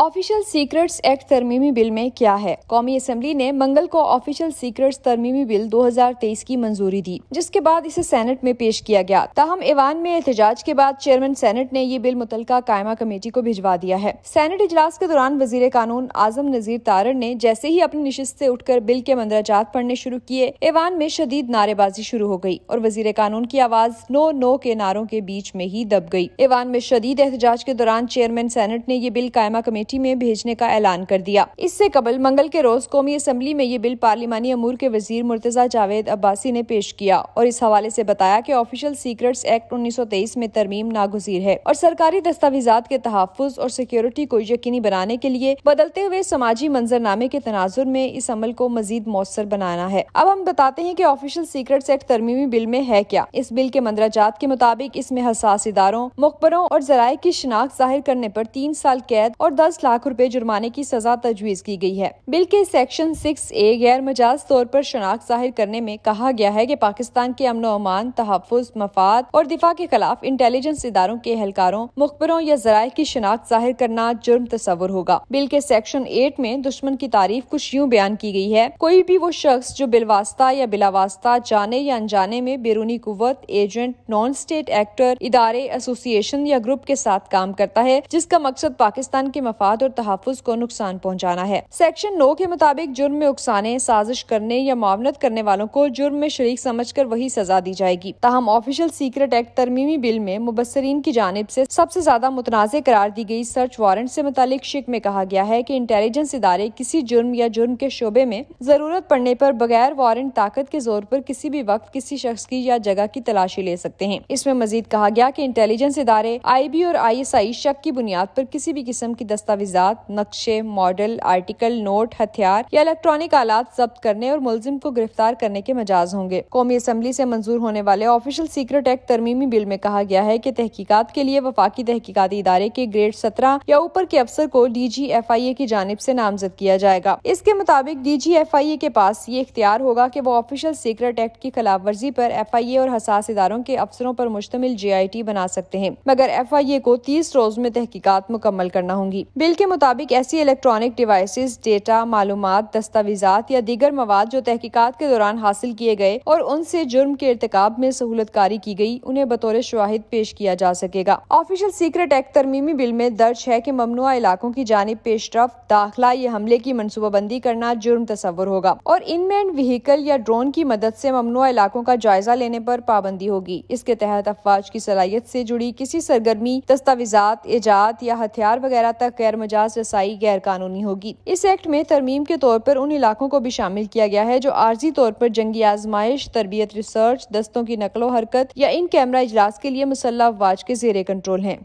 official secrets act तरमीमी bill में क्या है कौमी असम्बली ने मंगल को ऑफिशियल सीक्रेट्स तरमीमी बिल 2023 की मंजूरी दी जिसके बाद इसे सेनेट में पेश किया गया ताहम ऐवान में एहतजाज के बाद चेयरमैन सेनेट ने ये बिल मुतल कायमा कमेटी को भिजवा दिया है सेनेट इजलास के दौरान वजीर कानून आजम नजीर तारण ने जैसे ही अपनी निश्चित ऐसी उठकर बिल के मंदराजात पढ़ने शुरू किए ऐवान में शदीद नारेबाजी शुरू हो गयी और वजीर कानून की आवाज नो नो के नारों के बीच में ही दब गयी ऐवान में शदीद एहतजाज के दौरान चेयरमैन सेनेट ने ये बिल कायमा कमेटी कमेटी में भेजने का ऐलान कर दिया इससे कबल मंगल के रोज कौमी असम्बली में ये बिल पार्लिमानी अमूर के वजीर मुर्तजा जावेद अब्बासी ने पेश किया और इस हवाले ऐसी बताया की ऑफिशियल सीक्रेट्स एक्ट तेईस में तरमीम नागजीर है और सरकारी दस्तावेजा के तहफ़ और सिक्योरिटी को यकीनी बनाने के लिए बदलते हुए समाजी मंजरनामे के तनाजुर में इस अमल को मजीद मौसर बनाना है अब हम बताते हैं की ऑफिशियल सीक्रेट्स एक्ट तरमीमी बिल में है क्या इस बिल के मंदराजात के मुताबिक इसमें हसास इदारों मकबरों और जराये की शिनाख्त जाहिर करने आरोप तीन साल कैद और दस लाख रुपए जुर्माने की सजा तजवीज की गई है बिल के सेक्शन सिक्स ए गैर मजाज तौर पर शनाख्त जाहिर करने में कहा गया है कि पाकिस्तान के अमन अमान तहफ़ मफाद और दिफा के खिलाफ इंटेलिजेंस इदारों के एहलकारों मुखबरों या जराये की शनाख्त जाहिर करना जुर्म तस्वर होगा बिल के सेक्शन एट में दुश्मन की तारीफ कुछ यूँ बयान की गई है कोई भी वो शख्स जो बिलवास्ता या बिलावास्ता जाने या अनजाने में बैरूनी कुत एजेंट नॉन स्टेट एक्टर इदारे एसोसिएशन या ग्रुप के साथ काम करता है जिसका मकसद पाकिस्तान के मफाद मफाद और तहफ़ को नुकसान पहुँचाना है सेक्शन नौ के मुताबिक जुर्म में उकसाने साजिश करने या मावनत करने वालों को जुर्म में शरीक समझ कर वही सजा दी जाएगी तहम ऑफिशियल सीक्रेट एक्ट तरमीमी बिल में मुबसरीन की जानब ऐसी सबसे ज्यादा मुतनाज़ करार दी गई सर्च वारंट ऐसी मुतालिक शिक में कहा गया है की इंटेलिजेंस इदारे किसी जुर्म या जुर्म के शोबे में जरूरत पड़ने आरोप बगैर वारंट ताकत के जोर आरोप किसी भी वक्त किसी शख्स की या जगह की तलाशी ले सकते हैं इसमें मजीद कहा गया की इंटेलिजेंस इदारे आई बी और आई एस आई शक की बुनियाद आरोप किसी भी किस्म की दस्तावेज दस्तावेजा नक्शे मॉडल आर्टिकल नोट हथियार या इलेक्ट्रॉनिक आलात जब्त करने और मुलजिम को गिरफ्तार करने के मजाज होंगे कौमी असम्बली ऐसी मंजूर होने वाले ऑफिशियल सीक्रेट एक्ट तरमीमी बिल में कहा गया है की तहकीकत के लिए वफाकी तहकीकती इदारे के ग्रेड सत्रह या ऊपर के अफसर को डी जी एफ आई ए की जानब ऐसी नामजद किया जाएगा इसके मुताबिक डी जी एफ आई ए के पास ये इख्तियार होगा की वो ऑफिशियल सीक्रेट एक्ट की खिलाफ वर्जी आरोप एफ आई ए और हसास इदारों के अफसरों आरोप मुश्तमिल जे आई टी बना सकते हैं मगर एफ आई ए को तीस रोज में तहकीकत मुकम्मल करना होंगी बिल के मुताबिक ऐसी इलेक्ट्रॉनिक डिवाइसेस डेटा मालूम दस्तावेजात या दीगर मवाद जो तहकीकत के दौरान हासिल किए गए और उनसे जुर्म के इरतकाब में सहूलत कारी की गई उन्हें बतौर शवाहिद पेश किया जा सकेगा ऑफिशियल सीक्रेट एक्ट तरमीमी बिल में दर्ज है की ममनुआ इलाकों की जानब पेशरफ दाखिला या हमले की मनसूबाबंदी करना जुर्म तस्वर होगा और इनमें व्हीकल या ड्रोन की मदद ऐसी ममनुआ इलाकों का जायजा लेने आरोप पाबंदी होगी इसके तहत अफवाज की सलाहियत ऐसी जुड़ी किसी सरगर्मी दस्तावेजात ईजाद या हथियार वगैरह तक गैर मजाज रसाई गैर कानूनी होगी इस एक्ट में तरमीम के तौर पर उन इलाकों को भी शामिल किया गया है जो आर्जी तौर पर जंगी आजमाइश तरबियत रिसर्च दस्तों की नकलो हरकत या इन कैमरा इजलास के लिए मुसल्ह अफवाज के जेर कंट्रोल हैं